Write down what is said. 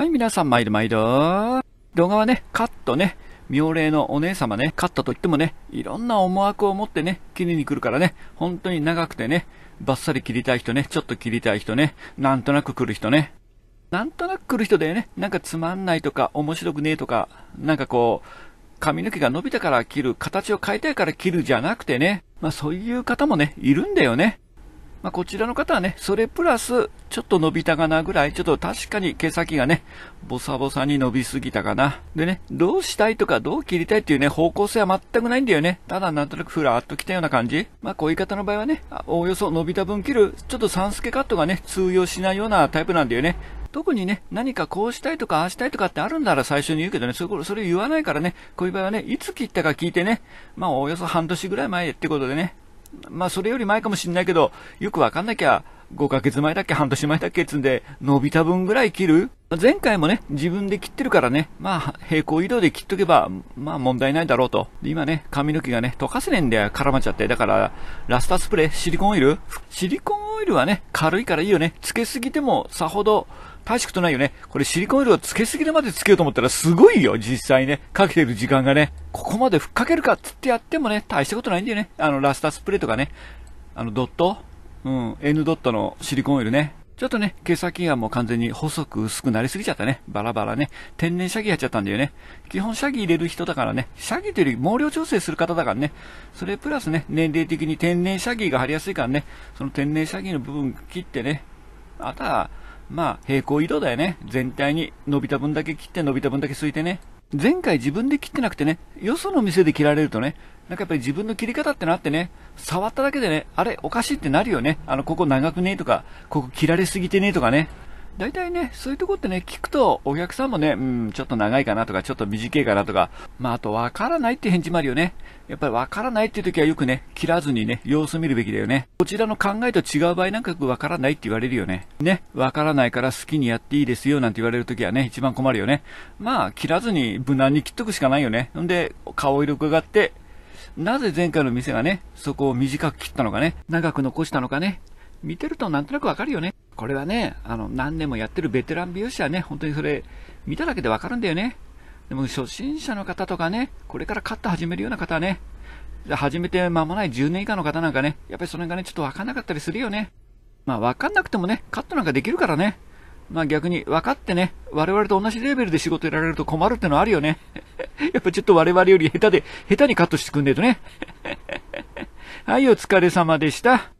はい、皆さん、毎度毎度。動画はね、カットね、妙齢のお姉様ね、カットといってもね、いろんな思惑を持ってね、切りに来るからね、本当に長くてね、バッサリ切りたい人ね、ちょっと切りたい人ね、なんとなく来る人ね。なんとなく来る人だよね。なんかつまんないとか、面白くねえとか、なんかこう、髪の毛が伸びたから切る、形を変えたいから切るじゃなくてね、まあそういう方もね、いるんだよね。まあ、こちらの方はね、それプラス、ちょっと伸びたかなぐらい、ちょっと確かに毛先がね、ボサボサに伸びすぎたかな。でね、どうしたいとかどう切りたいっていうね、方向性は全くないんだよね。ただなんとなくふらっと来たような感じ。まあ、こういう方の場合はね、おおよそ伸びた分切る、ちょっと三助カットがね、通用しないようなタイプなんだよね。特にね、何かこうしたいとか、ああしたいとかってあるんなら最初に言うけどね、それそれ言わないからね、こういう場合はね、いつ切ったか聞いてね、まあおよそ半年ぐらい前ってことでね、まあ、それより前かもしれないけど、よくわかんなきゃ、5ヶ月前だっけ、半年前だっけ、つんで、伸びた分ぐらい切る前回もね、自分で切ってるからね、まあ、平行移動で切っとけば、まあ問題ないだろうと。今ね、髪の毛がね、溶かせねえんだよ、絡まっちゃって。だから、ラスタースプレー、シリコンオイルシリコンイルはね、軽いからいいよね。つけすぎてもさほど大したことないよね。これシリコンオイルをつけすぎるまでつけようと思ったらすごいよ、実際ね。かけてる時間がね。ここまでふっかけるかっつってやってもね、大したことないんだよね。あの、ラスタースプレーとかね。あの、ドットうん、N ドットのシリコンオイルね。ちょっとね、毛先がもう完全に細く薄くなりすぎちゃったね。バラバラね。天然シャギやっちゃったんだよね。基本シャギ入れる人だからね、シャギというより毛量調整する方だからね。それプラスね、年齢的に天然シャギが張りやすいからね、その天然シャギの部分切ってね、あとは、まあ、平行移動だよね。全体に伸びた分だけ切って伸びた分だけすいてね。前回自分で切ってなくてね、よその店で切られるとね、なんかやっぱり自分の切り方ってなってね、触っただけでね、あれおかしいってなるよね。あの、ここ長くねとか、ここ切られすぎてねとかね。大体ね、そういうとこってね、聞くとお客さんもね、うん、ちょっと長いかなとか、ちょっと短いかなとか、まあ、あとわからないって返事もあるよね。やっぱりわからないって時はよくね、切らずにね、様子見るべきだよね。こちらの考えと違う場合なんかわからないって言われるよね。ね、わからないから好きにやっていいですよなんて言われる時はね、一番困るよね。まあ、切らずに無難に切っとくしかないよね。んで、顔色伺って、なぜ前回の店がね、そこを短く切ったのかね、長く残したのかね、見てるとなんとなくわかるよね。これはね、あの、何年もやってるベテラン美容師はね、本当にそれ、見ただけでわかるんだよね。でも初心者の方とかね、これからカット始めるような方はね、始めて間もない10年以下の方なんかね、やっぱりその辺がね、ちょっとわかんなかったりするよね。まあわかんなくてもね、カットなんかできるからね。まあ逆に分かってね、我々と同じレベルで仕事やられると困るってのはあるよね。やっぱちょっと我々より下手で、下手にカットしてくんねえとね。はい、お疲れ様でした。